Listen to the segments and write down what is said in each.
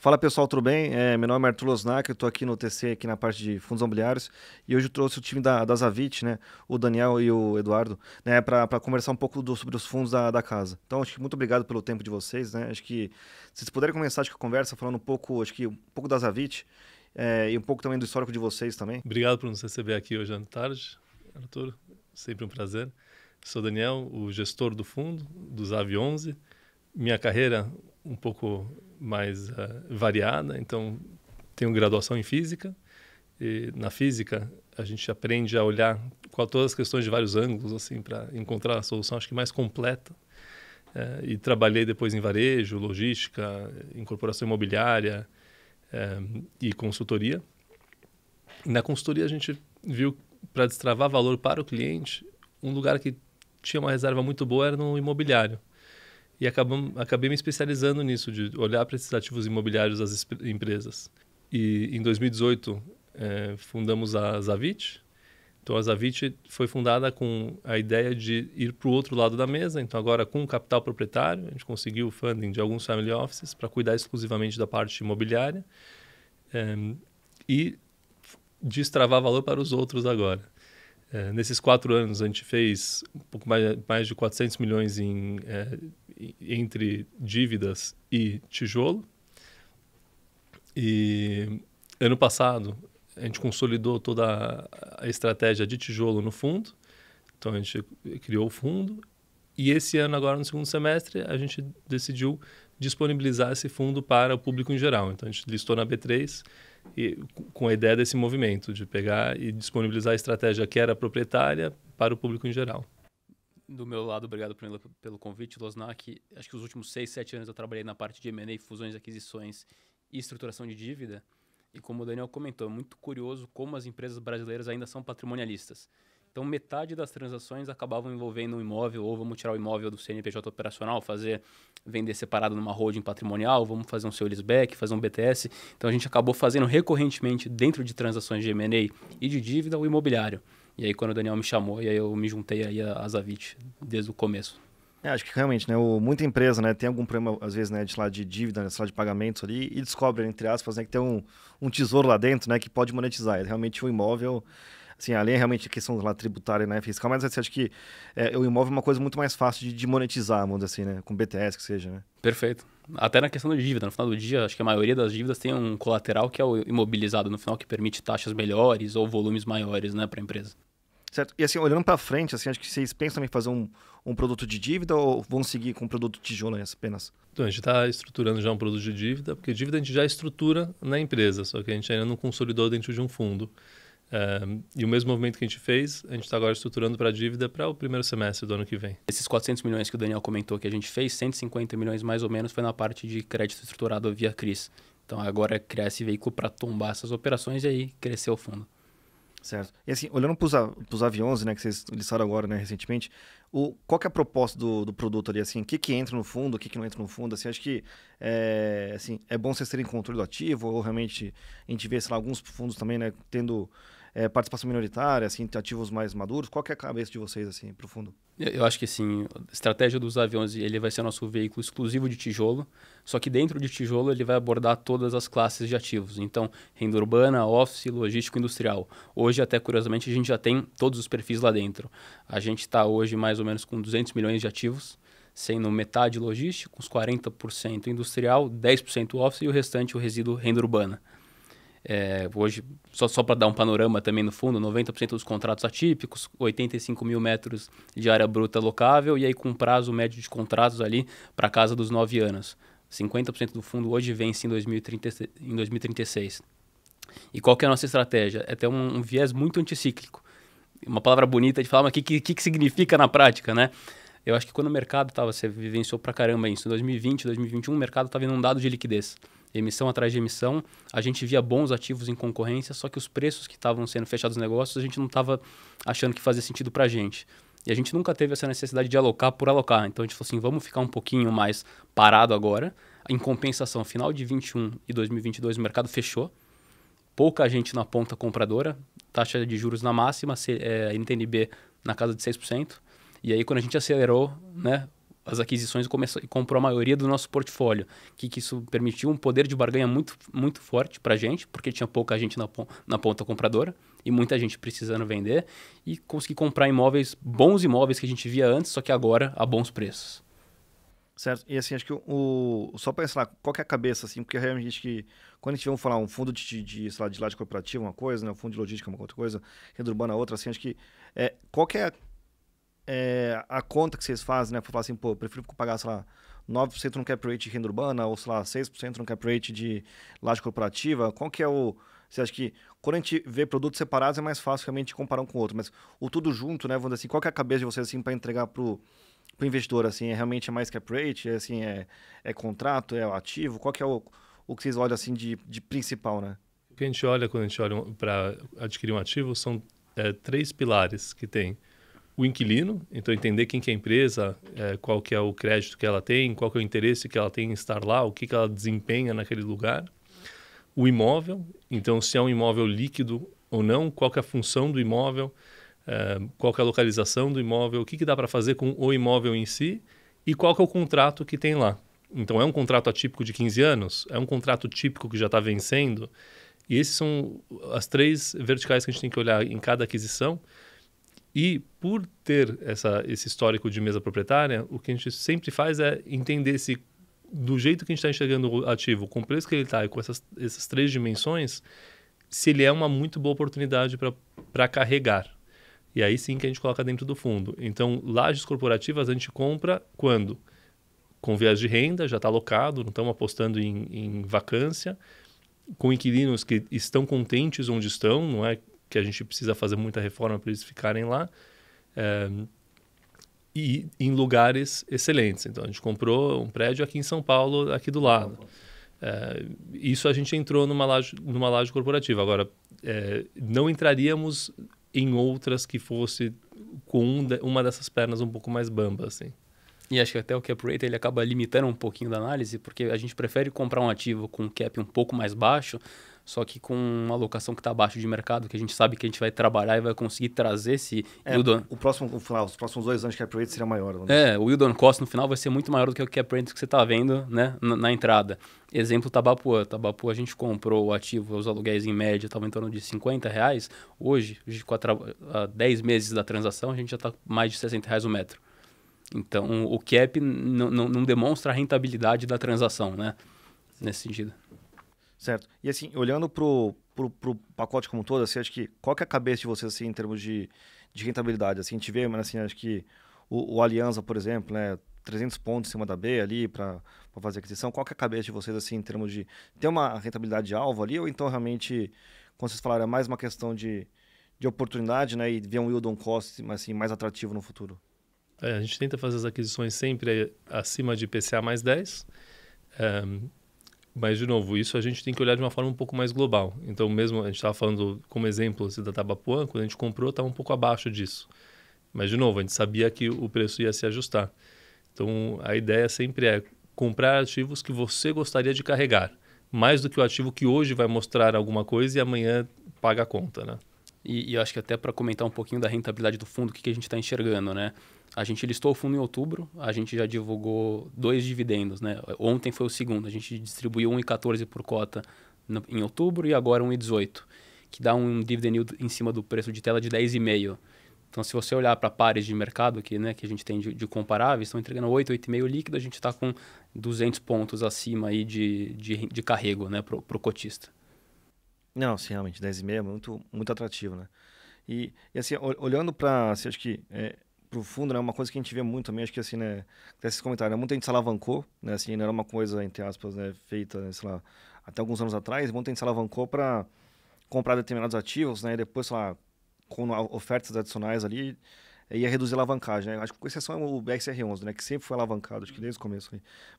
Fala pessoal, tudo bem? É, meu nome é Arthur Losnac, eu estou aqui no TC, aqui na parte de fundos imobiliários, e hoje eu trouxe o time da, da Zavit, né, o Daniel e o Eduardo, né, para conversar um pouco do, sobre os fundos da, da casa. Então, acho que muito obrigado pelo tempo de vocês, né, acho que se vocês puderem começar acho que a conversa falando um pouco, acho que um pouco da Zavit é, e um pouco também do histórico de vocês também. Obrigado por nos receber aqui hoje à tarde, Arthur, sempre um prazer. Sou Daniel, o gestor do fundo, do Zav 11, minha carreira um pouco mais uh, variada, então tenho graduação em física. E na física, a gente aprende a olhar com todas as questões de vários ângulos, assim, para encontrar a solução, acho que mais completa. É, e trabalhei depois em varejo, logística, incorporação imobiliária é, e consultoria. Na consultoria, a gente viu, para destravar valor para o cliente, um lugar que tinha uma reserva muito boa era no imobiliário. E acabam, acabei me especializando nisso, de olhar para esses ativos imobiliários das empresas. E em 2018, é, eh, fundamos a Zavit. Então, a Zavit foi fundada com a ideia de ir para o outro lado da mesa. Então, agora com o capital proprietário, a gente conseguiu o funding de alguns family offices para cuidar exclusivamente da parte imobiliária é, e destravar valor para os outros agora. É, nesses quatro anos, a gente fez um pouco mais, mais de 400 milhões em entre dívidas e tijolo. E ano passado a gente consolidou toda a estratégia de tijolo no fundo. Então a gente criou o fundo e esse ano agora no segundo semestre a gente decidiu disponibilizar esse fundo para o público em geral. Então a gente listou na B3 e, com a ideia desse movimento de pegar e disponibilizar a estratégia que era proprietária para o público em geral do meu lado, obrigado pelo, pelo convite, Losnak. Acho que os últimos 6, 7 anos eu trabalhei na parte de M&A, fusões, aquisições e estruturação de dívida. E como o Daniel comentou, é muito curioso como as empresas brasileiras ainda são patrimonialistas. Então, metade das transações acabavam envolvendo um imóvel, ou vamos tirar o imóvel do CNPJ operacional, fazer vender separado numa holding patrimonial, vamos fazer um seu back fazer um BTS. Então, a gente acabou fazendo recorrentemente, dentro de transações de M&A e de dívida, o imobiliário. E aí quando o Daniel me chamou, e aí eu me juntei aí a Azavit desde o começo. É, acho que realmente, né? O, muita empresa, né, tem algum problema, às vezes, né, de lá de dívida, né, de, lá de pagamentos ali, e descobre, entre aspas, né, que tem um, um tesouro lá dentro, né, que pode monetizar. É realmente o um imóvel assim, além realmente a questão lá tributária, né, fiscal, mas assim, acho que é, o imóvel é uma coisa muito mais fácil de, de monetizar, vamos dizer assim, né, com BTS que seja, né? Perfeito até na questão da dívida. No final do dia, acho que a maioria das dívidas tem um colateral que é o imobilizado no final, que permite taxas melhores ou volumes maiores né, para a empresa. Certo. E assim, olhando para frente, assim, acho que vocês pensam em fazer um, um produto de dívida ou vão seguir com um produto tijolo apenas? Então, a gente está estruturando já um produto de dívida, porque dívida a gente já estrutura na empresa, só que a gente ainda não consolidou dentro de um fundo e o mesmo movimento que a gente fez, a gente está agora estruturando para a dívida para o primeiro semestre do ano que vem. Esses 400 milhões que o Daniel comentou que a gente fez, 150 milhões mais ou menos foi na parte de crédito estruturado via CRIS. Então agora é criar esse veículo para tombar essas operações e aí crescer o fundo. Certo. E assim, olhando para os aviões, né, que vocês listaram agora, né, recentemente, o, qual que é a proposta do, do produto ali, assim, o que que entra no fundo, o que que não entra no fundo, assim, acho que, é, assim, é bom vocês terem controle do ativo, ou realmente a gente vê, sei lá, alguns fundos também, né, tendo é, participação minoritária, assim, ativos mais maduros? Qual que é a cabeça de vocês, assim, pro fundo? Eu, eu acho que, assim, a estratégia dos aviões, ele vai ser nosso veículo exclusivo de tijolo, só que dentro de tijolo ele vai abordar todas as classes de ativos. Então, renda urbana, office, logístico industrial. Hoje, até curiosamente, a gente já tem todos os perfis lá dentro. A gente está hoje mais ou menos com 200 milhões de ativos, sendo metade logístico, uns 40% industrial, 10% office e o restante o resíduo renda urbana. É, hoje, só, só para dar um panorama também no fundo, 90% dos contratos atípicos, 85 mil metros de área bruta locável, e aí com prazo médio de contratos ali para casa dos 9 anos. 50% do fundo hoje vence em, 2030, em 2036. E qual é a nossa estratégia? É ter um, um, viés muito anticíclico. Uma palavra bonita de falar, mas o que, que, que significa na prática, né? Eu acho que quando o mercado estava, você vivenciou pra caramba isso, em 2020, 2021, o mercado estava inundado de liquidez emissão atrás de emissão, a gente via bons ativos em concorrência, só que os preços que estavam sendo fechados nos negócios, a gente não estava achando que fazia sentido para a gente. E a gente nunca teve essa necessidade de alocar por alocar. Então a gente falou assim, vamos ficar um pouquinho mais parado agora. Em compensação, final de 21 e 2022 o mercado fechou. Pouca gente na ponta compradora, taxa de juros na máxima, é, eh, NTNB na casa de 6%. E aí quando a gente acelerou, né, as aquisições e, começou, e comprou a maioria do nosso portfólio. Que, que isso permitiu um poder de barganha muito, muito forte para a gente, porque tinha pouca gente na, na ponta compradora e muita gente precisando vender. E consegui comprar imóveis, bons imóveis que a gente via antes, só que agora a bons preços. Certo. E assim, acho que o. Só para ensinar, qual que é a cabeça, assim, porque realmente que. Quando a gente vamos falar um fundo de, de, sei lá, de laje corporativa, uma coisa, né? Um fundo de logística, uma outra coisa, renda urbana, outra, assim, acho que. É, qual que é é, a conta que vocês fazem, né? Pra falar assim, pô, eu prefiro pagar, sei lá, 9% no cap rate de renda urbana, ou sei lá, 6% no cap rate de laje corporativa. Qual que é o. Você acha que quando a gente vê produtos separados é mais fácil realmente comparar um com o outro, mas o tudo junto, né? Vamos dizer assim, qual que é a cabeça de vocês assim para entregar pro pro investidor assim, é realmente é mais cap rate, é assim, é, é contrato, é ativo, qual que é o, o que vocês olham assim de, de principal, né? O que a gente olha quando a gente olha para adquirir um ativo são é, três pilares que tem o inquilino, então entender quem que é a empresa, é, qual que é o crédito que ela tem, qual que é o interesse que ela tem em estar lá, o que, que ela desempenha naquele lugar. O imóvel, então se é um imóvel líquido ou não, qual que é a função do imóvel, é, qual que é a localização do imóvel, o que, que dá para fazer com o imóvel em si e qual que é o contrato que tem lá. Então é um contrato atípico de 15 anos? É um contrato típico que já está vencendo? E esses são as três verticais que a gente tem que olhar em cada aquisição e por ter essa, esse histórico de mesa proprietária, o que a gente sempre faz é entender se do jeito que a gente está enxergando o ativo, com o preço que ele está e com essas, essas três dimensões, se ele é uma muito boa oportunidade para carregar. E aí sim que a gente coloca dentro do fundo. Então, lajes corporativas a gente compra quando? Com viés de renda, já está alocado, não estamos apostando em, em vacância, com inquilinos que estão contentes onde estão, não é que a gente precisa fazer muita reforma para eles ficarem lá. É, e em lugares excelentes. Então, a gente comprou um prédio aqui em São Paulo, aqui do lado. É, isso a gente entrou numa laje, numa laje corporativa. Agora, é, não entraríamos em outras que fosse com um de, uma dessas pernas um pouco mais bamba, assim. E acho que até o cap rate ele acaba limitando um pouquinho da análise, porque a gente prefere comprar um ativo com um cap um pouco mais baixo, só que com uma alocação que está abaixo de mercado, que a gente sabe que a gente vai trabalhar e vai conseguir trazer esse é, yield O próximo, no final, os próximos dois anos o cap rate seria maior. Né? É, o yield on cost no final vai ser muito maior do que o cap rate que você está vendo né, na, na, entrada. Exemplo, Tabapua. Tabapua a gente comprou o ativo, os aluguéis em média estavam em torno de 50 reais. Hoje, de quatro a, a 10 meses da transação, a gente já está mais de 60 reais o metro. Então, o cap não, não, demonstra a rentabilidade da transação, né? Nesse sentido. Certo. E assim, olhando para o pacote como um todo, assim, acho que qual que é a cabeça de vocês assim, em termos de, de rentabilidade? Assim, a gente vê, mas assim, acho que o, o Aliança, por exemplo, né, 300 pontos em cima da B ali para fazer aquisição. Qual que é a cabeça de vocês assim, em termos de ter uma rentabilidade alvo ali? Ou então realmente, como vocês falaram, é mais uma questão de, de oportunidade né, e ver um yield on cost assim, mais atrativo no futuro? É, a gente tenta fazer as aquisições sempre eh, acima de PCA mais 10. Um, ehm, mas, de novo, isso a gente tem que olhar de uma forma um pouco mais global. Então, mesmo a gente estava falando, como exemplo, assim, da Tabapuã, quando a gente comprou, estava um pouco abaixo disso. Mas, de novo, a gente sabia que o preço ia se ajustar. Então, a ideia sempre é comprar ativos que você gostaria de carregar, mais do que o ativo que hoje vai mostrar alguma coisa e amanhã paga a conta, né? E, e acho que até para comentar um pouquinho da rentabilidade do fundo, o que, que a gente está enxergando, né? A gente listou o fundo em outubro, a gente já divulgou dois dividendos, né? Ontem foi o segundo, a gente distribuiu 1,14 por cota no, em outubro e agora 1,18, que dá um dividend yield em cima do preço de tela de 10,5. Então, se você olhar para pares de mercado aqui, né, que a gente tem de, de comparáveis, estão entregando 8, 8,5 líquido, a gente está com 200 pontos acima aí de, de, de carrego né, para o cotista. Não, sim, realmente, 10,5 é muito, muito atrativo, né? E, e assim, olhando para, assim, acho que é, profundo fundo, né? Uma coisa que a gente vê muito também, acho que assim, né? esses comentários, né? Muita gente se alavancou, né? Assim, não era uma coisa, entre aspas, né? Feita, né? sei lá, até alguns anos atrás, muita gente se alavancou para comprar determinados ativos, né? E depois, sei lá, com ofertas adicionais ali, ia reduzir a alavancagem, né? Acho que com exceção é o BXR11, né? Que sempre foi alavancado, acho que desde o começo.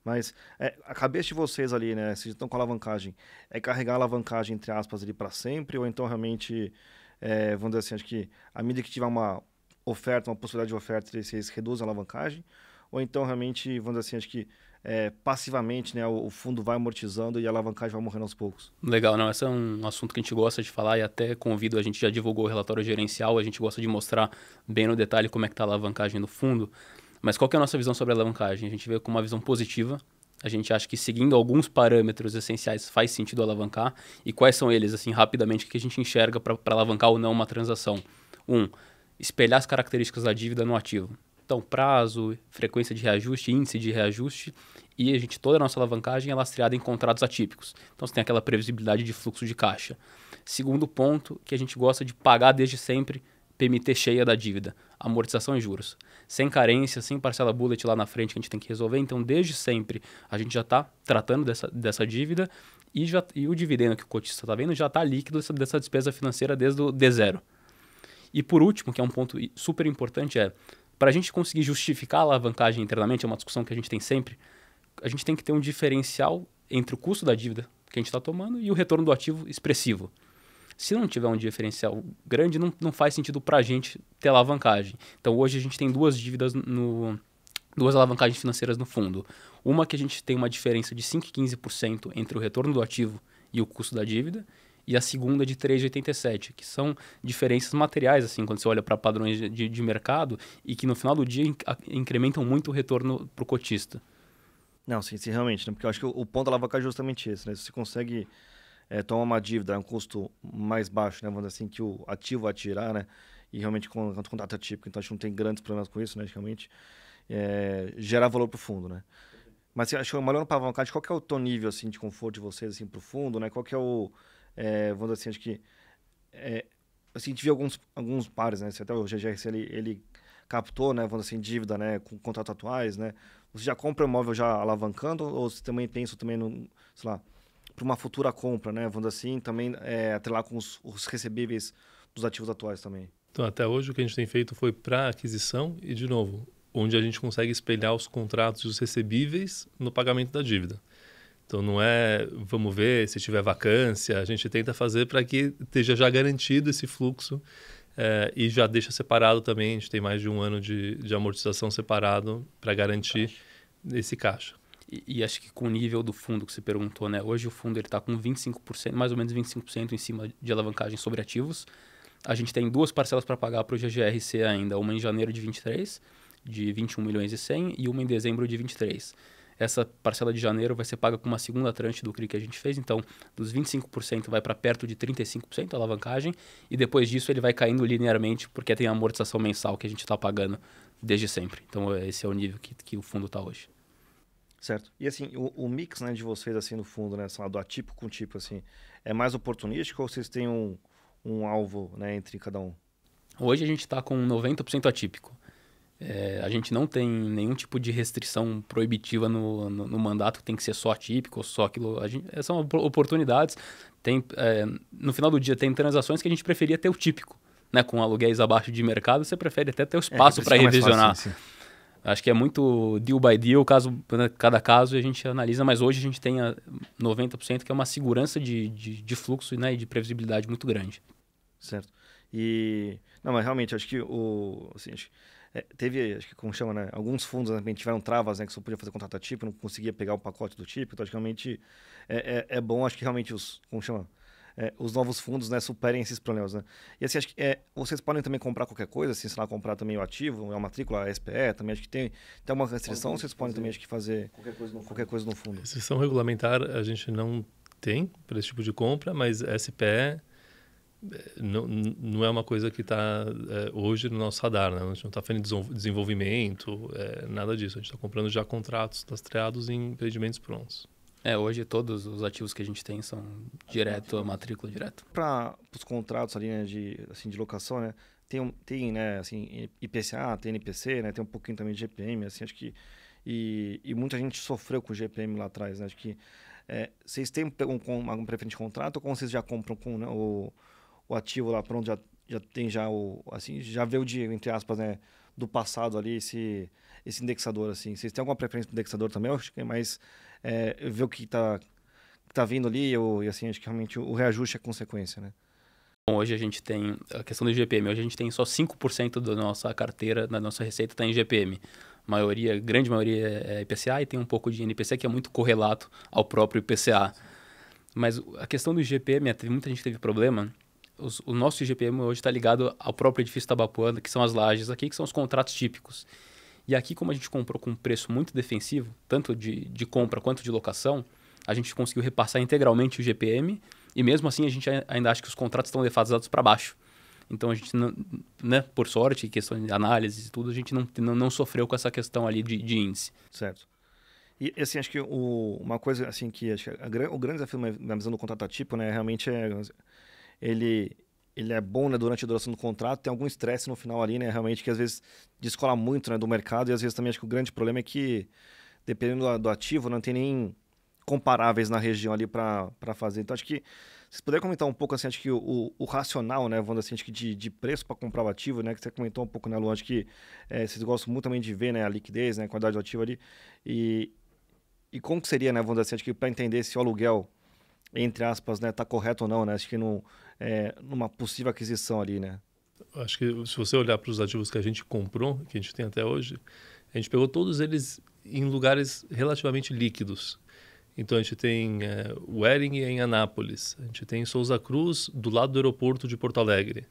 Mas é, a cabeça de vocês ali, né? Se estão com alavancagem, é carregar a alavancagem, entre aspas, ali para sempre? Ou então realmente, é, vamos dizer assim, acho que à medida que tiver uma oferta, uma possibilidade de oferta, vocês reduzem a alavancagem? Ou então, realmente, vamos dizer assim, acho que é, passivamente né, o, o, fundo vai amortizando e a alavancagem vai morrendo aos poucos? Legal, não, esse é um assunto que a gente gosta de falar e até convido, a gente já divulgou o relatório gerencial, a gente gosta de mostrar bem no detalhe como é que está a alavancagem do fundo. Mas qual é a nossa visão sobre a alavancagem? A gente vê com uma visão positiva, a gente acha que seguindo alguns parâmetros essenciais faz sentido alavancar. E quais são eles, assim, rapidamente, que a gente enxerga para alavancar ou não uma transação? Um, espelhar as características da dívida no ativo. Então, prazo, frequência de reajuste, índice de reajuste e a gente toda a nossa alavancagem é lastreada em contratos atípicos. Então, você tem aquela previsibilidade de fluxo de caixa. Segundo ponto, que a gente gosta de pagar desde sempre PMT cheia da dívida, amortização e juros. Sem carência, sem parcela bullet lá na frente que a gente tem que resolver. Então, desde sempre, a gente já está tratando dessa, dessa dívida e, já, e o dividendo que o cotista está vendo já está líquido dessa, dessa despesa financeira desde o D zero. E por último, que é um ponto super importante, é para a gente conseguir justificar a alavancagem internamente, é uma discussão que a gente tem sempre, a gente tem que ter um diferencial entre o custo da dívida que a gente está tomando e o retorno do ativo expressivo. Se não tiver um diferencial grande, não, não faz sentido para a gente ter alavancagem. Então hoje a gente tem duas dívidas no. Duas alavancagens financeiras no fundo. Uma que a gente tem uma diferença de 5% e 15% entre o retorno do ativo e o custo da dívida, e a segunda de 3,87, que são diferenças materiais, assim, quando você olha para padrões de, de, mercado e que no final do dia inc incrementam muito o retorno para o cotista. Não, sim, sim realmente, né? porque eu acho que o, o ponto da alavancagem é justamente esse, né? Se você consegue é, tomar uma dívida a um custo mais baixo, né? Vamos dizer assim, que o ativo atirar né? E realmente com, com contrato atípico, então a gente não tem grandes problemas com isso, né? Realmente é, gerar valor para o fundo, né? Mas assim, acho que olhando para a alavancagem, qual que é o teu nível assim, de conforto de vocês assim, para o fundo, né? Qual que é o é, vamos dizer assim, acho que é, assim, a gente viu alguns, alguns pares, né? Até o GGRC, ele, ele captou, né, vamos dizer assim, dívida, né, com contratos atuais, né? Você já compra o imóvel já alavancando ou você também pensa também no, sei lá, para uma futura compra, né? Vamos assim, também é, atrelar com os, os recebíveis dos ativos atuais também. Então, até hoje o que a gente tem feito foi para aquisição e, de novo, onde a gente consegue espelhar os contratos e os recebíveis no pagamento da dívida. Então não é, vamos ver se tiver vacância, a gente tenta fazer para que esteja já garantido esse fluxo é, e já deixa separado também. A gente tem mais de um ano de, de amortização separado para garantir caixa. esse caixa. E, e, acho que com o nível do fundo que você perguntou, né? Hoje o fundo ele está com 25%, mais ou menos 25% em cima de alavancagem sobre ativos. A gente tem duas parcelas para pagar para o GGRC ainda, uma em janeiro de 23, de 21 milhões e 100 e uma em dezembro de 23 essa parcela de janeiro vai ser paga com uma segunda tranche do CRI que a gente fez, então dos 25% vai para perto de 35% a alavancagem, e depois disso ele vai caindo linearmente porque tem a amortização mensal que a gente está pagando desde sempre. Então é, esse é o nível que, que o fundo está hoje. Certo. E assim, o, o, mix né, de vocês assim no fundo, né, do atípico com tipo assim, é mais oportunístico ou vocês têm um, um alvo né, entre cada um? Hoje a gente está com 90% atípico. É, a gente não tem nenhum tipo de restrição proibitiva no, no, no mandato, que tem que ser só típico só aquilo. Gente, é, são oportunidades. Tem, é, no final do dia, tem transações que a gente preferia ter o típico. Né? Com aluguéis abaixo de mercado, você prefere até ter o é, espaço é, para revisionar. Fácil, Acho que é muito deal by deal, caso, né, cada caso a gente analisa, mas hoje a gente tem a 90%, que é uma segurança de, de, de fluxo né, e de previsibilidade muito grande. Certo. E. Não, mas realmente, acho que o. Assim, acho que é, teve, acho que como chama, né? Alguns fundos né, tiveram travas, né? Que só podia fazer contrato tipo, não conseguia pegar o pacote do tipo. Então, acho que realmente é, é, é bom, acho que realmente os, como chama? É, os novos fundos, né? Superem esses problemas, né? E assim, acho que é, vocês podem também comprar qualquer coisa, assim, sei lá, comprar também o ativo, é a matrícula, a SPE, também acho que tem, tem uma restrição, vocês podem também, acho que fazer qualquer coisa no fundo. Qualquer coisa no fundo. Restrição regulamentar a gente não tem para esse tipo de compra, mas SPE não, não é uma coisa que está é, eh, hoje no nosso radar, né? A gente não está fazendo desenvolvimento, é, nada disso. A gente está comprando já contratos lastreados tá em empreendimentos prontos. É, hoje todos os ativos que a gente tem são direto, a matrícula direto. Para os contratos ali, né, de, assim, de locação, né? Tem, tem né, assim, IPCA, tem NPC, né? Tem um pouquinho também de GPM, assim, acho que... E, e muita gente sofreu com o GPM lá atrás, né? Acho que é, vocês têm um, algum preferente contrato ou como vocês já compram com né, o o ativo lá pronto, já, já tem já o. Assim, já vê o dinheiro, entre aspas, né? Do passado ali, esse, esse indexador, assim. Vocês têm alguma preferência de indexador também? Eu acho que é mais é, ver o que está tá vindo ali eu, e assim, acho que realmente o reajuste é consequência, né? Bom, hoje a gente tem a questão do GPM Hoje a gente tem só 5% da nossa carteira, da nossa receita está em GPM maioria, grande maioria é IPCA e tem um pouco de NPC que é muito correlato ao próprio IPCA. Mas a questão do GPM muita gente teve problema os, o nosso IGPM hoje está ligado ao próprio edifício Tabapuana, que são as lajes aqui, que são os contratos típicos. E aqui, como a gente comprou com um preço muito defensivo, tanto de, de compra quanto de locação, a gente conseguiu repassar integralmente o IGPM e mesmo assim a gente ainda acha que os contratos estão defasados para baixo. Então a gente, não, né, por sorte, questão de análise e tudo, a gente não, não, não, sofreu com essa questão ali de, de índice. Certo. E assim, acho que o, uma coisa assim que, que a, o grande desafio na visão do contrato atípico, né, realmente é ele, ele é bom né, durante a duração do contrato, tem algum estresse no final ali, né? Realmente que às vezes descola muito né, do mercado e às vezes também acho que o grande problema é que, dependendo do, do ativo, não tem nem comparáveis na região ali para fazer. Então acho que se puder comentar um pouco assim, acho que o, o, racional, né, Wanda, assim, acho que de, de preço para comprar o ativo, né, que você comentou um pouco, né, Luan, acho que é, vocês gostam muito também de ver, né, a liquidez, né, a quantidade do ativo ali, e, e como que seria, né, Wanda, assim, acho que para entender se o aluguel, entre aspas, né, tá correto ou não, né, acho que não, é, numa possível aquisição ali, né? Acho que se você olhar para os ativos que a gente comprou, que a gente tem até hoje, a gente pegou todos eles em lugares relativamente líquidos. Então a gente tem é, Wering em Anápolis, a gente tem Souza Cruz do lado do aeroporto de Porto Alegre,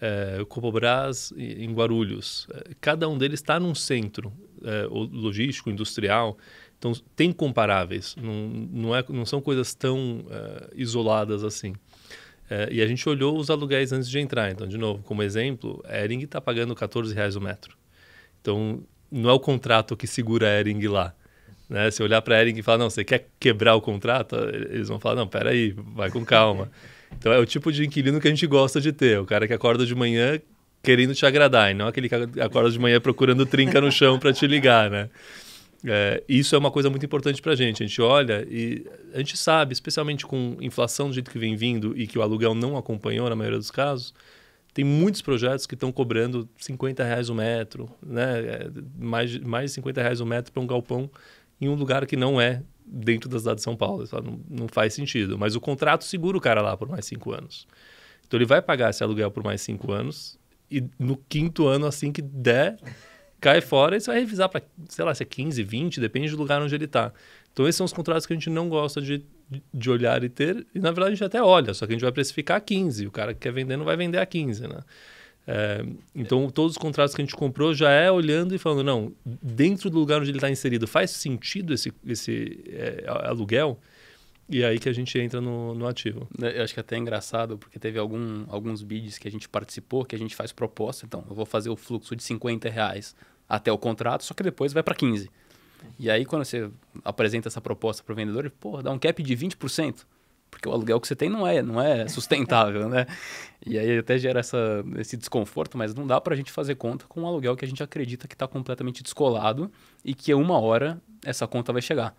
é, Copobras em Guarulhos. É, cada um deles está num centro é, logístico, industrial. Então tem comparáveis, não, não, é, não são coisas tão é, isoladas assim. É, e a gente olhou os aluguéis antes de entrar. Então, de novo, como exemplo, a Ering está pagando 14 reais o metro. Então, não é o contrato que segura a Ering lá. Né? Se olhar para a Ering e falar, não, você quer quebrar o contrato? Eles vão falar, não, peraí, vai com calma. então, é o tipo de inquilino que a gente gosta de ter. O cara que acorda de manhã querendo te agradar, e não aquele que acorda de manhã procurando trinca no chão para te ligar, né? É, isso é uma coisa muito importante para a gente. A gente olha e a gente sabe, especialmente com inflação do jeito que vem vindo e que o aluguel não acompanhou na maioria dos casos, tem muitos projetos que estão cobrando 50 reais o metro, né? mais, é, mais de 50 reais o metro para um galpão em um lugar que não é dentro da cidade de São Paulo. Isso não, não faz sentido. Mas o contrato segura o cara lá por mais cinco anos. Então ele vai pagar esse aluguel por mais cinco anos e no quinto ano, assim que der cai fora e você vai revisar para, sei lá, se é 15, 20, depende do lugar onde ele está. Então, esses são os contratos que a gente não gosta de, de olhar e ter, e na verdade a gente até olha, só que a gente vai precificar a 15, o cara que quer vender não vai vender a 15, né? É, então, todos os contratos que a gente comprou já é olhando e falando, não, dentro do lugar onde ele está inserido, faz sentido esse, esse é, aluguel? E é aí que a gente entra no, no ativo. Eu acho que é até é engraçado, porque teve algum, alguns bids que a gente participou, que a gente faz proposta. Então, eu vou fazer o fluxo de 50 reais até o contrato, só que depois vai para 15. E aí, quando você apresenta essa proposta para o vendedor, ele, pô, dá um cap de 20%, porque o aluguel que você tem não é, não é sustentável, né? E aí até gera essa, esse desconforto, mas não dá para a gente fazer conta com um aluguel que a gente acredita que está completamente descolado e que uma hora essa conta vai chegar.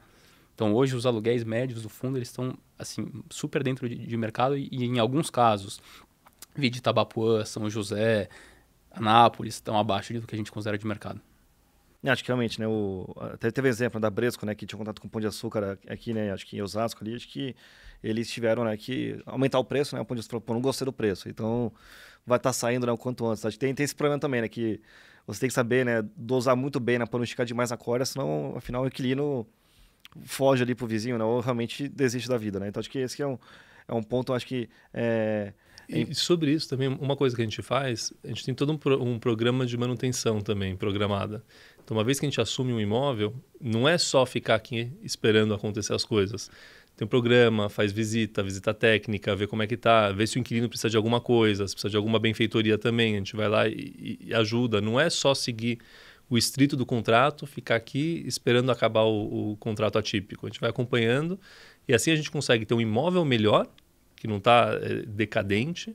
Então, hoje, os aluguéis médios do fundo, eles estão, assim, super dentro de, de mercado e, e, em alguns casos, vi de Tabapuã, São José, Anápolis estão abaixo do que a gente considera de mercado. É, acho que realmente, né? O, até teve exemplo da Bresco, né? Que tinha contato com o Pão de Açúcar aqui, né? Acho que em Osasco ali, acho que eles tiveram né, que aumentar o preço, né? O Pão de Açúcar falou, não gostei do preço, então vai estar tá saindo né, o quanto antes. Acho que tem, tem esse problema também, né? Que você tem que saber, né? Dosar muito bem, né? Para não esticar demais a corda, senão, afinal, o inquilino foge ali pro vizinho, né? Ou realmente desiste da vida, né? Então acho que esse que é um, é um ponto, acho que... É, e sobre isso também, uma coisa que a gente faz, a gente tem todo um, pro, um, programa de manutenção também programada. Então, uma vez que a gente assume um imóvel, não é só ficar aqui esperando acontecer as coisas. Tem um programa, faz visita, visita técnica, vê como é que tá, vê se o inquilino precisa de alguma coisa, se precisa de alguma benfeitoria também, a gente vai lá e, e ajuda. Não é só seguir o estrito do contrato, ficar aqui esperando acabar o, o contrato atípico. A gente vai acompanhando e assim a gente consegue ter um imóvel melhor que não está eh, decadente,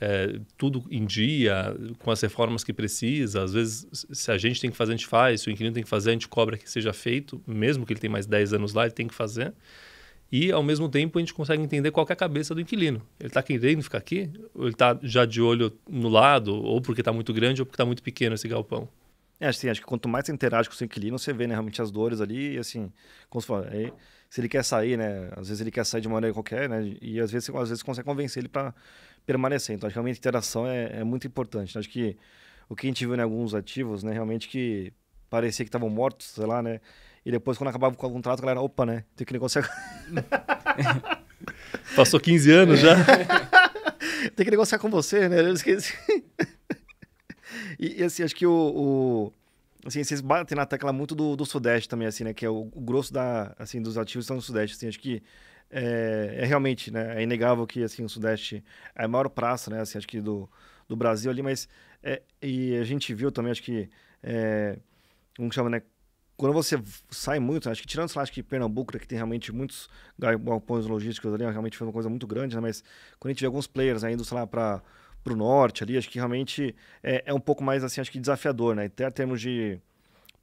é, tudo em dia, com as reformas que precisa. Às vezes, se a gente tem que fazer, a gente faz. Se o inquilino tem que fazer, a gente cobra que seja feito. Mesmo que ele tenha mais 10 anos lá, ele tem que fazer. E, ao mesmo tempo, a gente consegue entender qual é a cabeça do inquilino. Ele está querendo ficar aqui? Ou ele está já de olho no lado? Ou porque está muito grande ou porque está muito pequeno esse galpão? É, assim, acho que quanto mais você interage com o seu inquilino, você vê né, realmente as dores ali. E, assim, como se fala, aí se ele quer sair, né? Às vezes ele quer sair de uma maneira qualquer, né? E às vezes, às vezes consegue convencer ele para permanecer. Então, acho que realmente a interação é, é muito importante. Acho que o que a gente viu em né, alguns ativos, né? Realmente que parecia que estavam mortos, sei lá, né? E depois, quando acabava com o contrato, a galera, opa, né? Tem que negociar. Passou 15 anos já. Tem que negociar com você, né? Eu esqueci. e, e assim, acho que o... o assim, vocês batem na tecla muito do, do Sudeste também, assim, né? Que é o, o grosso da, assim, dos ativos estão no Sudeste, assim, acho que é, é, realmente, né? É inegável que, assim, o Sudeste é a maior praça, né? Assim, acho que do, do Brasil ali, mas... É, e a gente viu também, acho que... É, como chama, né? Quando você sai muito, né? acho que tirando, sei lá, acho que Pernambuco, né, que tem realmente muitos galpões logísticos ali, realmente foi uma coisa muito grande, né? Mas quando a gente vê alguns players ainda, sei lá, para para o norte ali, acho que realmente é, é, um pouco mais assim, acho que desafiador, né? Até em termos de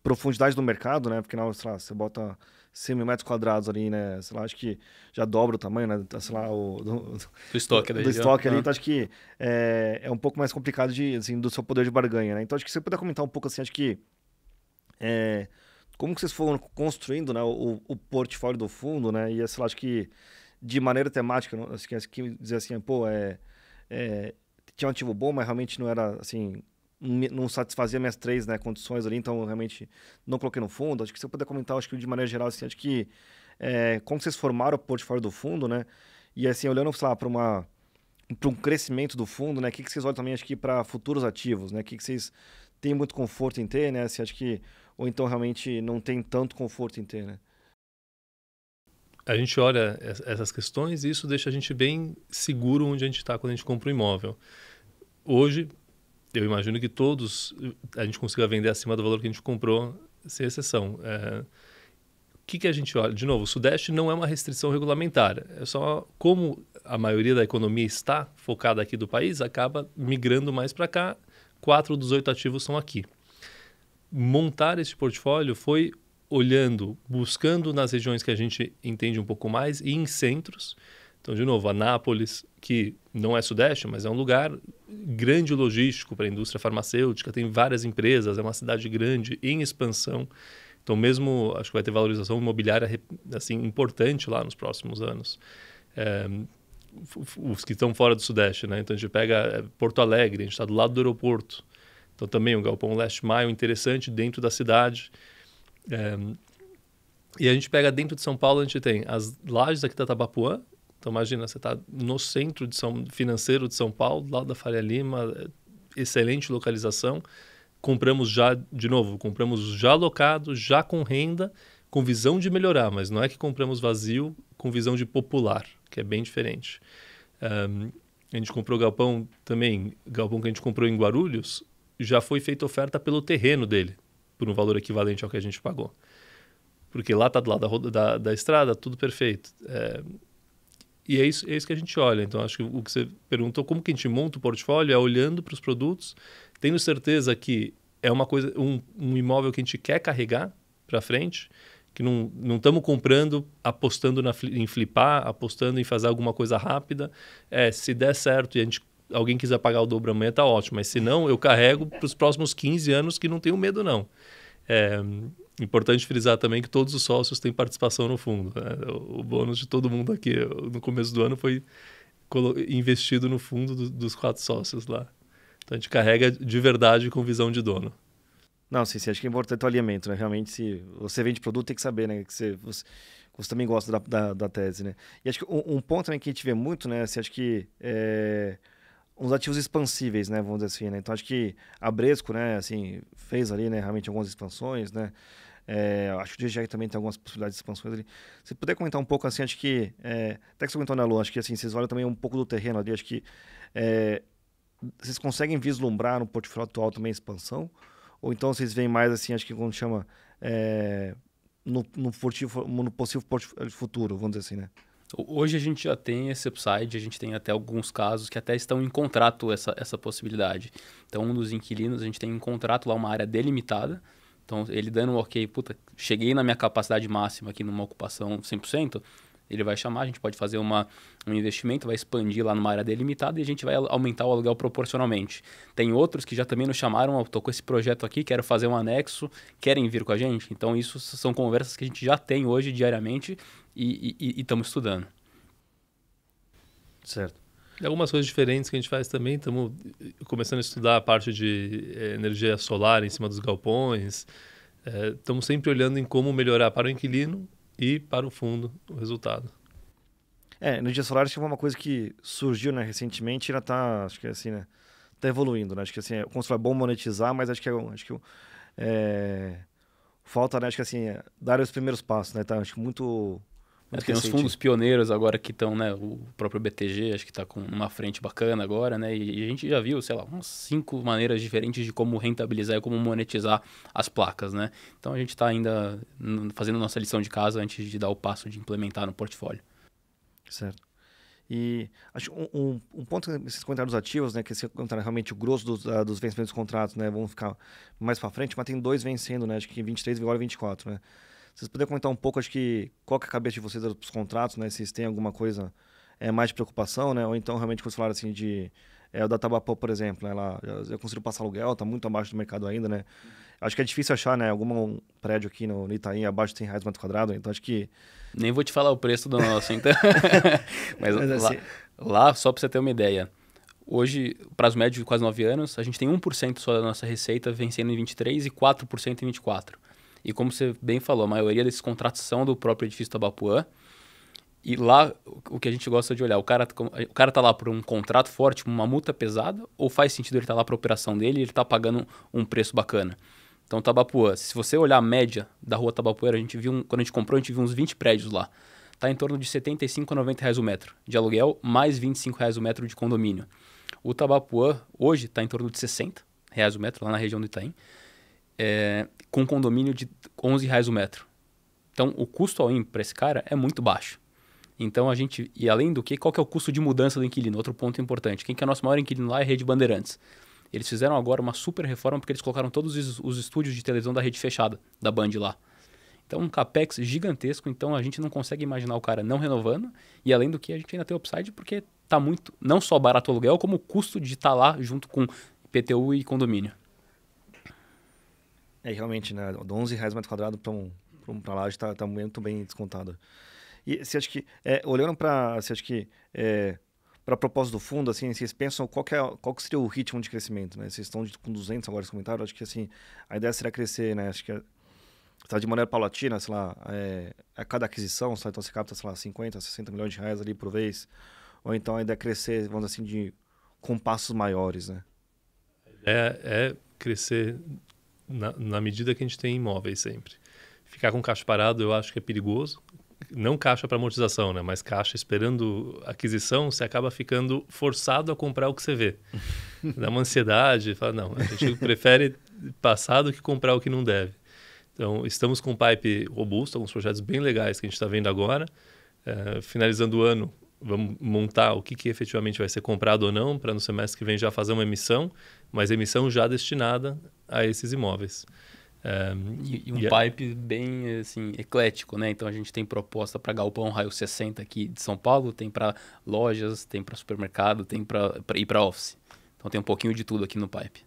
profundidade do mercado, né? Porque na Austrália você bota 100 mil metros quadrados ali, né? Sei lá, acho que já dobra o tamanho, né? Tá, sei lá, o, do, do estoque do, do estoque ali. Então acho que é, é um pouco mais complicado de, assim, do seu poder de barganha, né? Então acho que você puder comentar um pouco assim, acho que é, como que vocês foram construindo né, o, o portfólio do fundo, né? E sei lá, acho que de maneira temática, não, acho assim, que dizer assim, pô, é, é tinha um ativo bom, mas realmente não era assim. Não satisfazia minhas três né, condições ali, então realmente não coloquei no fundo. Acho que se eu puder comentar, acho que de maneira geral, assim, acho que é, como vocês formaram o portfólio do fundo, né? E assim, olhando, sei lá, para uma para um crescimento do fundo, né? O que, que vocês olham também, acho que para futuros ativos, né? O que, que vocês têm muito conforto em ter, né? Assim, acho que ou então realmente não tem tanto conforto em ter, né? a gente olha essas questões e isso deixa a gente bem seguro onde a gente está quando a gente compra um imóvel. Hoje, eu imagino que todos a gente consiga vender acima do valor que a gente comprou, sem exceção. É, o que, que a gente olha? De novo, o Sudeste não é uma restrição regulamentar, é só como a maioria da economia está focada aqui do país, acaba migrando mais para cá. Quatro dos oito ativos são aqui. Montar este portfólio foi olhando, buscando nas regiões que a gente entende um pouco mais e em centros. Então, de novo, Anápolis, que não é Sudeste, mas é um lugar grande logístico para a indústria farmacêutica, tem várias empresas, é uma cidade grande em expansão. Então, mesmo acho que vai ter valorização imobiliária assim importante lá nos próximos anos. É, os que estão fora do Sudeste, né? Então, a gente pega eh, Porto Alegre, a gente está do lado do aeroporto. Então, também um galpão Leste mile é interessante dentro da cidade. É, e a gente pega dentro de São Paulo, a gente tem as lajes aqui da Tabapuã. Então, imagina, você está no centro de São, financeiro de São Paulo, lá lado da Faria Lima, eh, excelente localização. Compramos já, de novo, compramos já locado, já com renda, com visão de melhorar, mas não é que compramos vazio com visão de popular, que é bem diferente. Um, a gente comprou galpão também, galpão que a gente comprou em Guarulhos, já foi feita oferta pelo terreno dele por um valor equivalente ao que a gente pagou. Porque lá está do lado da, da, da, estrada, tudo perfeito. É, e é isso, é isso que a gente olha. Então, acho que o que você perguntou, como que a gente monta o portfólio, é olhando para os produtos, tendo certeza que é uma coisa, um, um imóvel que a gente quer carregar para frente, que não estamos comprando apostando na, em flipar, apostando em fazer alguma coisa rápida. É, se der certo e a gente alguém quiser pagar o dobro amanhã, tá ótimo. Mas se não, eu carrego para os próximos 15 anos que não tenho medo, não. É importante frisar também que todos os sócios têm participação no fundo. Né? O, o bônus de todo mundo aqui no começo do ano foi investido no fundo do, dos quatro sócios lá. Então a gente carrega de verdade com visão de dono. Não, sim, sim, acho que é importante o alinhamento, né? Realmente, se você vende produto, tem que saber, né? Que você, você, você também gosta da, da, da, tese, né? E acho que um, um, ponto também que a gente vê muito, né? Assim, acho que é uns ativos expansíveis, né, vamos dizer assim, né? Então acho que a Bresco, né, assim, fez ali, né, realmente algumas expansões, né? É, acho que o DGR também tem algumas possibilidades de expansões ali. Se puder comentar um pouco, assim, acho que, é, até que você comentou, na né, Lua, acho que, assim, vocês olham também um pouco do terreno ali, acho que é, vocês conseguem vislumbrar no portfólio atual também expansão? Ou então vocês veem mais, assim, acho que quando chama, é, no, no, no possível portfólio futuro, vamos dizer assim, né? Hoje a gente já tem esse upside, a gente tem até alguns casos que até estão em contrato essa, essa possibilidade. Então, um dos inquilinos, a gente tem em contrato lá uma área delimitada. Então, ele dando um ok, puta, cheguei na minha capacidade máxima aqui numa ocupação 100%, ele vai chamar, a gente pode fazer uma, um investimento, vai expandir lá numa área delimitada e a gente vai aumentar o aluguel proporcionalmente. Tem outros que já também nos chamaram, estou com esse projeto aqui, quero fazer um anexo, querem vir com a gente? Então, isso são conversas que a gente já tem hoje diariamente e estamos estudando. Certo. E algumas coisas diferentes que a gente faz também, estamos eh, começando a estudar a parte de é, energia solar em cima dos galpões, estamos eh, é, sempre olhando em como melhorar para o inquilino e para o fundo o resultado. É, energia solar acho que foi uma coisa que surgiu né, recentemente e ainda está, acho que é assim, né? Está evoluindo, né? Acho que assim, o é, consumo é bom monetizar, mas acho que é, acho que é, falta, né? Acho que assim, é, dar os primeiros passos, né? Tá, acho que muito é, tem os fundos pioneiros agora que estão, né? O próprio BTG, acho que está com uma frente bacana agora, né? E, a gente já viu, sei lá, umas cinco maneiras diferentes de como rentabilizar e como monetizar as placas, né? Então a gente está ainda fazendo nossa lição de casa antes de dar o passo de implementar no portfólio. Certo. E acho um, um, ponto que vocês comentaram dos ativos, né, que esse contar realmente o grosso dos, uh, dos vencimentos dos contratos, né, vão ficar mais para frente, mas tem dois vencendo, né, acho que 23 e agora 24, né. Vocês poderiam comentar um pouco, acho que, qual que é a cabeça de vocês dos contratos, né? Se vocês têm alguma coisa é, mais de preocupação, né? Ou então, realmente, quando vocês falaram assim de... É, o da Tabapó, por exemplo, né? ela, eu consigo passar aluguel, está muito abaixo do mercado ainda, né? Uhum. Acho que é difícil achar, né? Algum prédio aqui no, no Itaim abaixo de 100 reais metro quadrado, então acho que... Nem vou te falar o preço do nosso, então... Mas, Mas assim... lá, lá, só para você ter uma ideia... Hoje, prazo médio de quase 9 anos, a gente tem 1% só da nossa receita vencendo em 23 e 4% em 24. E como você bem falou, a maioria desses contratos são do próprio edifício Tabapuã. E lá, o que a gente gosta de olhar, o cara, tá o cara tá lá por um contrato forte, uma multa pesada, ou faz sentido ele estar tá lá para operação dele e ele tá pagando um preço bacana? Então, Tabapuã, se você olhar a média da rua Tabapuã, a gente viu, quando a gente comprou, a gente viu uns 20 prédios lá. Tá em torno de 75 a 90 reais o metro de aluguel, mais 25 reais o metro de condomínio. O Tabapuã, hoje, está em torno de 60 reais o metro, lá na região do Itaim é, com condomínio de 11 reais o metro. Então, o custo ao in para esse cara é muito baixo. Então, a gente... E além do que, qual que é o custo de mudança do inquilino? Outro ponto importante. Quem que é o nosso maior inquilino lá é a Rede Bandeirantes. Eles fizeram agora uma super reforma porque eles colocaram todos os, os estúdios de televisão da rede fechada, da Band lá. Então, um capex gigantesco. Então, a gente não consegue imaginar o cara não renovando. E além do que, a gente ainda tem upside porque tá muito, não só barato o aluguel, como o custo de estar tá lá junto com IPTU e condomínio. É, realmente, né? 11 reais metro quadrado para um, para um, pra laje está tá muito bem descontado. E você acha que, é, olhando para, você acha que, é, para propósito do fundo, assim, vocês pensam qual, que é, qual que seria o ritmo de crescimento, né? Vocês estão com 200 agora esse acho que, assim, a ideia seria crescer, né? Acho que está é, de maneira paulatina, sei lá, é, a cada aquisição, sabe? então você capta, sei lá, 50, 60 milhões de reais ali por vez, ou então ainda é crescer, vamos dizer assim, de, com passos maiores, né? É, é crescer na, na medida que a gente tem imóveis sempre. Ficar com caixa parado eu acho que é perigoso, não caixa para amortização, né? Mas caixa esperando aquisição, você acaba ficando forçado a comprar o que você vê. Dá uma ansiedade, fala, não, a gente prefere passar do que comprar o que não deve. Então, estamos com um pipe robusto, alguns projetos bem legais que a gente está vendo agora. É, finalizando o ano, vamos montar o que, que efetivamente vai ser comprado ou não, para no semestre que vem já fazer uma emissão, mas emissão já destinada a esses imóveis. Eh, e, e, um e é pipe é... bem assim, eclético, né? Então a gente tem proposta para Galpão Raio 60 aqui de São Paulo, tem para lojas, tem para supermercado, tem para ir para office. Então tem um pouquinho de tudo aqui no pipe.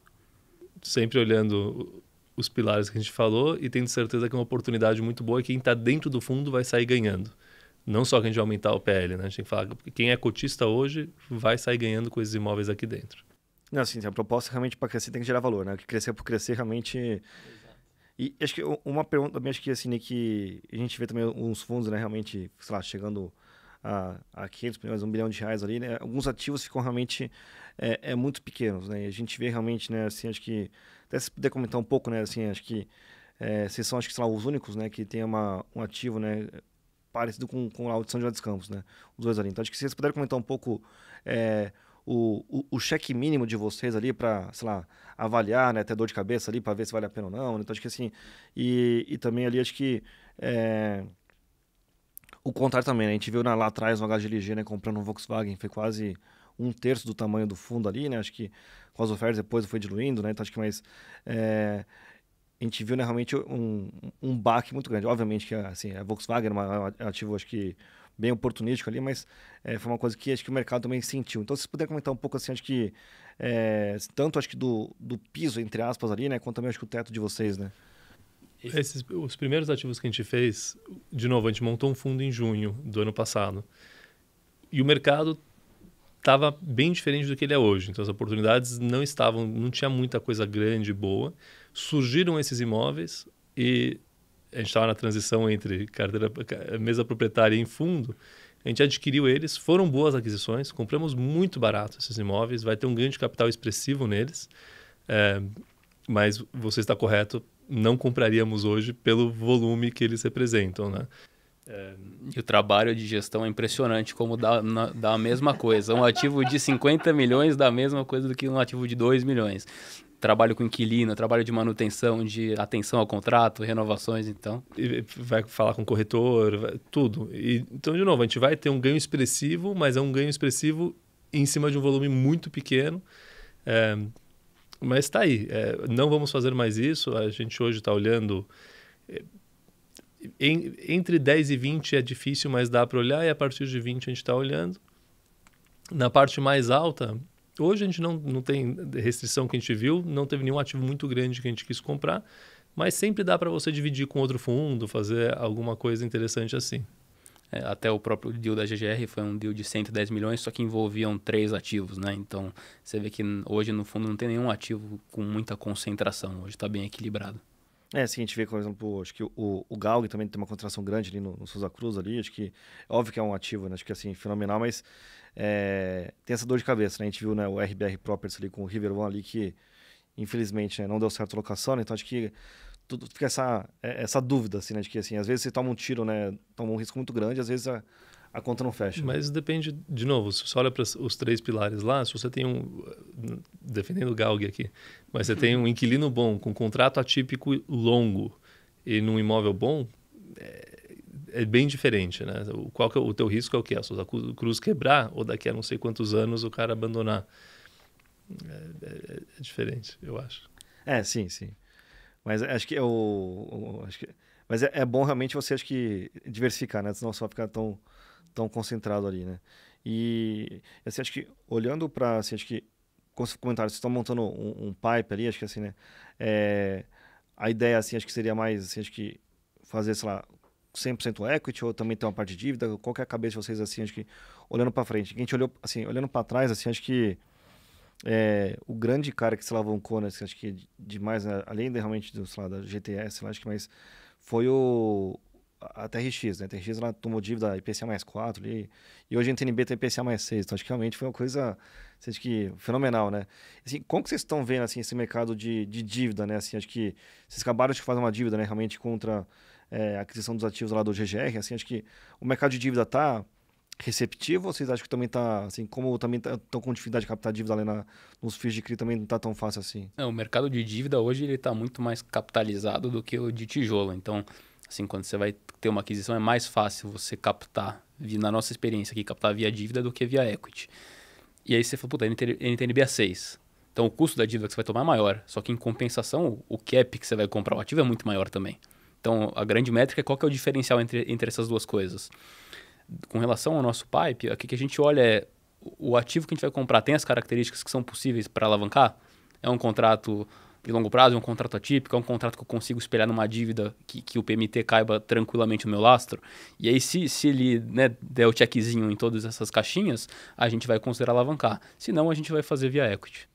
Sempre olhando os pilares que a gente falou e tendo certeza que é uma oportunidade muito boa e quem está dentro do fundo vai sair ganhando não só que a gente vai aumentar o PL, né? A gente tem que falar que quem é cotista hoje vai sair ganhando com esses imóveis aqui dentro. Não, assim, a proposta realmente para crescer tem que gerar valor, né? Que crescer por crescer realmente. Exato. E acho que uma pergunta também, acho que assim, né, que a gente vê também uns fundos, né, realmente, sei lá, chegando a, a 500 milhões, 1 bilhão de reais ali, né? Alguns ativos ficam realmente é, é muito pequenos, né? E a gente vê realmente, né, assim, acho que. Até se puder comentar um pouco, né, assim, acho que. É, vocês são, acho que, são os únicos, né, que tem uma, um ativo, né, parecido com, com a de São José dos Campos, né? Os dois ali. Então, acho que se vocês puderem comentar um pouco é, o, o, o, cheque mínimo de vocês ali para, sei lá, avaliar, né? Ter dor de cabeça ali para ver se vale a pena ou não. Né? Então, acho que assim... E, e também ali, acho que... É, o contrário também, né? A gente viu né, lá atrás um HGLG, né? Comprando um Volkswagen, foi quase um terço do tamanho do fundo ali, né? Acho que com as ofertas depois foi diluindo, né? Então acho que mais... É, a gente viu né, realmente um, um baque muito grande. Obviamente que assim, a Volkswagen é, é um ativo, acho que bem oportunístico ali, mas é, foi uma coisa que acho que o mercado também sentiu. Então, se você puder comentar um pouco assim, acho que é, tanto acho que do, do piso, entre aspas, ali, né? Quanto também acho que o teto de vocês, né? Esses, os primeiros ativos que a gente fez, de novo, a gente montou um fundo em junho do ano passado. E o mercado estava bem diferente do que ele é hoje. Então as oportunidades não estavam, não tinha muita coisa grande e boa. Surgiram esses imóveis e a gente estava na transição entre carteira, mesa proprietária e fundo. A gente adquiriu eles, foram boas aquisições, compramos muito barato esses imóveis, vai ter um ganho de capital expressivo neles. É, mas você está correto, não compraríamos hoje pelo volume que eles representam, né? É, e o trabalho de gestão é impressionante, como dá, na, dá a mesma coisa. Um ativo de 50 milhões dá a mesma coisa do que um ativo de 2 milhões. Trabalho com inquilino, trabalho de manutenção, de atenção ao contrato, renovações, então. E vai falar com o corretor, vai, tudo. E, então, de novo, a gente vai ter um ganho expressivo, mas é um ganho expressivo em cima de um volume muito pequeno. É, mas está aí. É, não vamos fazer mais isso. A gente hoje está olhando eh, em, entre 10 e 20 é difícil, mas dá para olhar, e a partir de 20 a gente está olhando. Na parte mais alta, hoje a gente não, não tem restrição que a gente viu, não teve nenhum ativo muito grande que a gente quis comprar, mas sempre dá para você dividir com outro fundo, fazer alguma coisa interessante assim. É, até o próprio deal da GGR foi um deal de 110 milhões, só que envolviam três ativos, né? Então, você vê que hoje no fundo não tem nenhum ativo com muita concentração, hoje está bem equilibrado. É, se assim, a gente vê, por exemplo, acho que o, o Galg também tem uma contração grande ali no, no Souza Cruz ali, acho que, óbvio que é um ativo, né? acho que assim, fenomenal, mas é, tem essa dor de cabeça, né? A gente viu né, o RBR Properties ali com o River One ali que, infelizmente, né, não deu certo a locação, né? então acho que tudo, fica essa, é, essa dúvida, assim, né, de que, assim, às vezes você toma um tiro, né, toma um risco muito grande, às vezes a, a conta não fecha. Mas depende, de novo, se você olha para os três pilares lá, se você tem um. Defendendo o Galg aqui, mas você tem um inquilino bom, com contrato atípico longo e num imóvel bom, é, é bem diferente, né? O, qual é, o teu risco é o quê a se a cruz quebrar ou daqui a não sei quantos anos o cara abandonar. É, é, é diferente, eu acho. É, sim, sim. Mas acho que é o. acho que, mas é, é, bom realmente você acho que diversificar, né? Senão só ficar tão tão concentrado ali, né? E assim, acho que olhando para, assim, acho que com os comentários, vocês estão montando um, um, pipe ali, acho que assim, né? É, a ideia assim, acho que seria mais, assim, acho que fazer, sei lá, 100% equity ou também ter uma parte de dívida, qual que é a cabeça de vocês assim, acho que olhando para frente. A gente olhou assim, olhando para trás, assim, acho que é, o grande cara que se alavancou, né, assim, acho que demais, né, além de, realmente do, lá, da GTS, lá, né, acho que mais foi o, a TRX, né? A TRX ela tomou dívida IPCA mais 4 ali, e hoje a NTNB tem IPCA mais 6. Então, acho que realmente foi uma coisa acho que fenomenal, né? Assim, como que vocês estão vendo assim, esse mercado de, de dívida, né? Assim, acho que vocês acabaram de fazer uma dívida né, realmente contra é, a aquisição dos ativos lá do GGR. Assim, acho que o mercado de dívida está receptivo ou vocês acham que também está, assim, como também estão tá, com dificuldade de captar dívida ali na, nos FIIs de CRI, também não está tão fácil assim? é o mercado de dívida hoje ele está muito mais capitalizado do que o de tijolo. Então, assim, quando você vai ter uma aquisição, é mais fácil você captar, na nossa experiência aqui, captar via dívida do que via equity. E aí você fala, puta, NTNB a 6. Então o custo da dívida que você vai tomar é maior. Só que em compensação, o cap que você vai comprar o ativo é muito maior também. Então a grande métrica é qual que é o diferencial entre, entre essas duas coisas. Com relação ao nosso pipe, o que a gente olha é o ativo que a gente vai comprar tem as características que são possíveis para alavancar? É um contrato de longo prazo, é um contrato atípico, é um contrato que eu consigo espelhar numa dívida que, que o PMT caiba tranquilamente no meu lastro. E aí, se, se ele né, der o checkzinho em todas essas caixinhas, a gente vai considerar alavancar. Se não, a gente vai fazer via equity.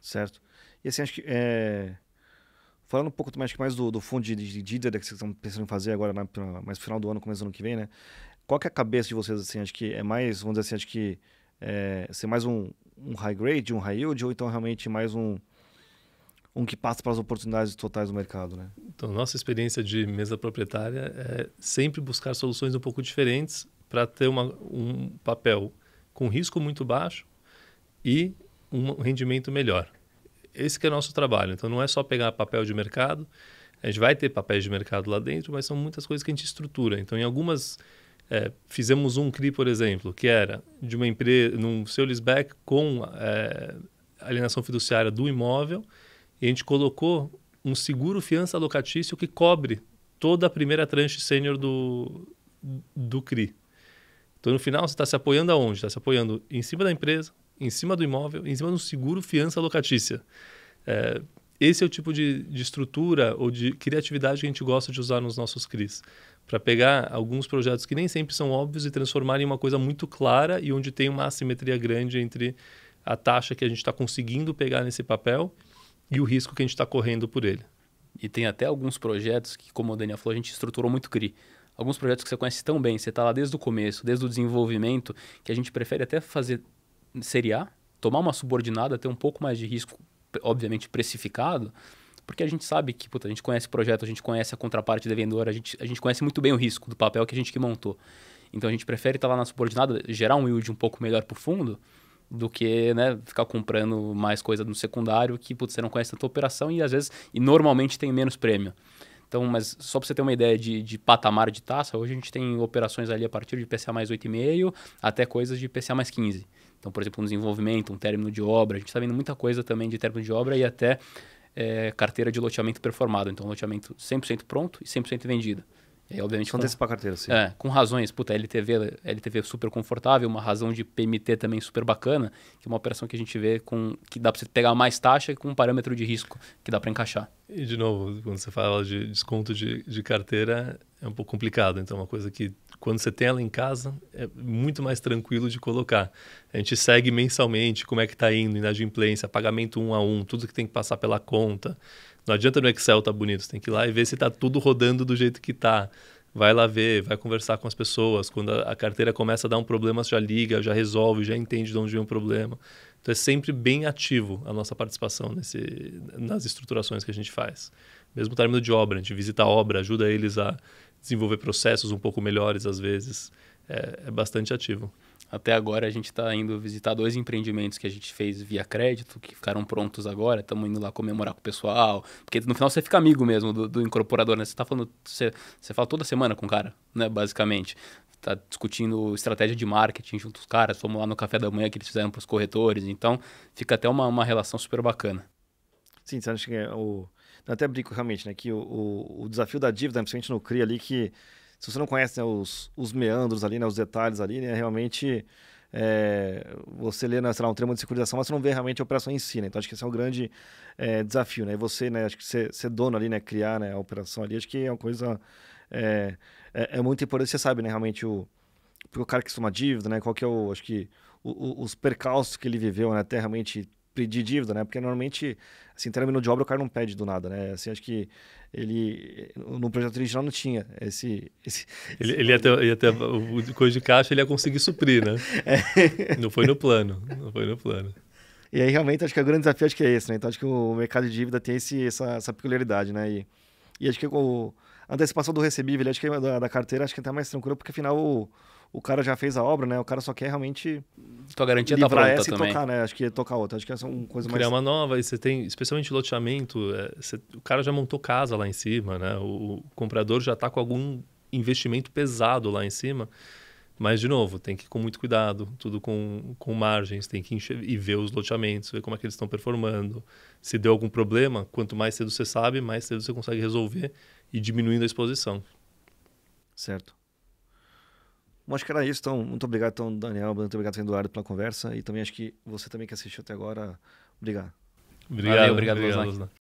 Certo. E assim, acho que. É... Falando um pouco mais, mais do, do fundo de, de dívida que vocês estão pensando em fazer agora, mais no final do ano, começo do ano que vem, né? Qual que é a cabeça de vocês, assim? Acho que é mais, vamos dizer assim, acho que é, ser mais um, um high grade, um high yield, ou então realmente mais um, um que passa para as oportunidades totais do mercado, né? Então, nossa experiência de mesa proprietária é sempre buscar soluções um pouco diferentes para ter uma, um papel com risco muito baixo e um rendimento melhor. Esse que é nosso trabalho. Então, não é só pegar papel de mercado. A gente vai ter papéis de mercado lá dentro, mas são muitas coisas que a gente estrutura. Então, em algumas é, fizemos um CRI, por exemplo, que era de uma empresa, num seu leaseback com é, alienação fiduciária do imóvel e a gente colocou um seguro fiança locatício que cobre toda a primeira tranche sênior do, do CRI. Então, no final, você está se apoiando aonde? Está se apoiando em cima da empresa, em cima do imóvel, em cima do seguro fiança locatícia. É, esse é o tipo de, de, estrutura ou de criatividade que a gente gosta de usar nos nossos CRIs, para pegar alguns projetos que nem sempre são óbvios e transformar em uma coisa muito clara e onde tem uma assimetria grande entre a taxa que a gente está conseguindo pegar nesse papel e o risco que a gente está correndo por ele. E tem até alguns projetos que, como o Daniel falou, a gente estruturou muito CRI. Alguns projetos que você conhece tão bem, você está lá desde o começo, desde o desenvolvimento, que a gente prefere até fazer seria tomar uma subordinada, ter um pouco mais de risco, obviamente precificado, porque a gente sabe que, puta, a gente conhece o projeto, a gente conhece a contraparte devedora, a gente, a gente conhece muito bem o risco do papel que a gente que montou. Então a gente prefere estar tá lá na subordinada, gerar um yield um pouco melhor para o fundo, do que né, ficar comprando mais coisa no secundário que putz, você não conhece tanta operação e às vezes e normalmente tem menos prêmio. Então, mas só para você ter uma ideia de, de, patamar de taça, hoje a gente tem operações ali a partir de PCA mais 8,5 até coisas de PCA mais 15. Então, por exemplo, um desenvolvimento, um término de obra, a gente está vendo muita coisa também de término de obra e até é, carteira de loteamento performado. Então, loteamento 100% pronto e 100% vendido. E, obviamente, Acontece com, pra carteira, sim. É, com razões. Puta, LTV, LTV super confortável, uma razão de PMT também super bacana, que é uma operação que a gente vê com que dá para você pegar mais taxa e com um parâmetro de risco que dá para encaixar. E, de novo, quando você fala de desconto de, de carteira, é um pouco complicado. Então, é uma coisa que, quando você tem ela em casa, é muito mais tranquilo de colocar. A gente segue mensalmente como é que está indo, inadimplência, pagamento um a um, tudo que tem que passar pela conta. Não adianta no Excel tá bonito, você tem que ir lá e ver se está tudo rodando do jeito que está. Vai lá ver, vai conversar com as pessoas. Quando a, a carteira começa a dar um problema, você já liga, já resolve, já entende de onde vem o problema. Então é sempre bem ativo a nossa participação nesse, nas estruturações que a gente faz. Mesmo término de obra, a gente visita a obra, ajuda eles a desenvolver processos um pouco melhores às vezes. É, é bastante ativo. Até agora a gente está indo visitar dois empreendimentos que a gente fez via crédito, que ficaram prontos agora. Estamos indo lá comemorar com o pessoal. Porque no final você fica amigo mesmo do, do incorporador, né? Você tá falando. Você, você fala toda semana com o cara, né? Basicamente tá discutindo estratégia de marketing junto os caras, fomos lá no café da manhã que eles fizeram para os corretores, então fica até uma, uma relação super bacana. Sim, você acha que é o... Eu até brinco realmente, né, que o, o, o desafio da dívida, principalmente no CRI ali, que se você não conhece né, os, os meandros ali, né, os detalhes ali, né, realmente é, você lê, né, lá, um termo de securização, mas você não vê realmente a operação em si, né? Então, acho que esse é um grande é, desafio, né? E você, né, acho que ser, ser dono ali, né, criar né, a operação ali, acho que é uma coisa é, é, é muito importante, você sabe, né, realmente, o, o cara que soma dívida, né, qual que é o, acho que, o, o, os percalços que ele viveu, né, até realmente pedir dívida, né? Porque normalmente, assim, término de obra o cara não pede do nada, né? Assim, acho que ele, no projeto original não tinha esse... esse ele, esse... ele ia ter, ia ter o coisa de caixa, ele ia conseguir suprir, né? É. Não foi no plano, não foi no plano. E aí, realmente, acho que o grande desafio acho que é esse, né? Então, acho que o mercado de dívida tem esse, essa, essa peculiaridade, né? E, e acho que o, a antecipação do recebível, acho que é da, da, carteira, acho que é até mais tranquilo, porque afinal o, o cara já fez a obra, né? O cara só quer realmente. Tua garantia está pronta essa também. tocar, né? Acho que tocar outra. Acho que essa é uma coisa Criar mais. Criar uma nova, e você tem, especialmente loteamento, é, você, o cara já montou casa lá em cima, né? O, o comprador já está com algum investimento pesado lá em cima. Mas, de novo, tem que ir com muito cuidado, tudo com, com margens, tem que encher, e ver os loteamentos, ver como é que eles estão performando. Se deu algum problema, quanto mais cedo você sabe, mais cedo você consegue resolver e diminuindo a exposição. Certo. Bom, acho que era isso. Então, muito obrigado, então, Daniel. Muito obrigado, Eduardo, pela conversa. E também acho que você também que assistiu até agora. Obrigado. Obrigado, Valeu, obrigado, obrigado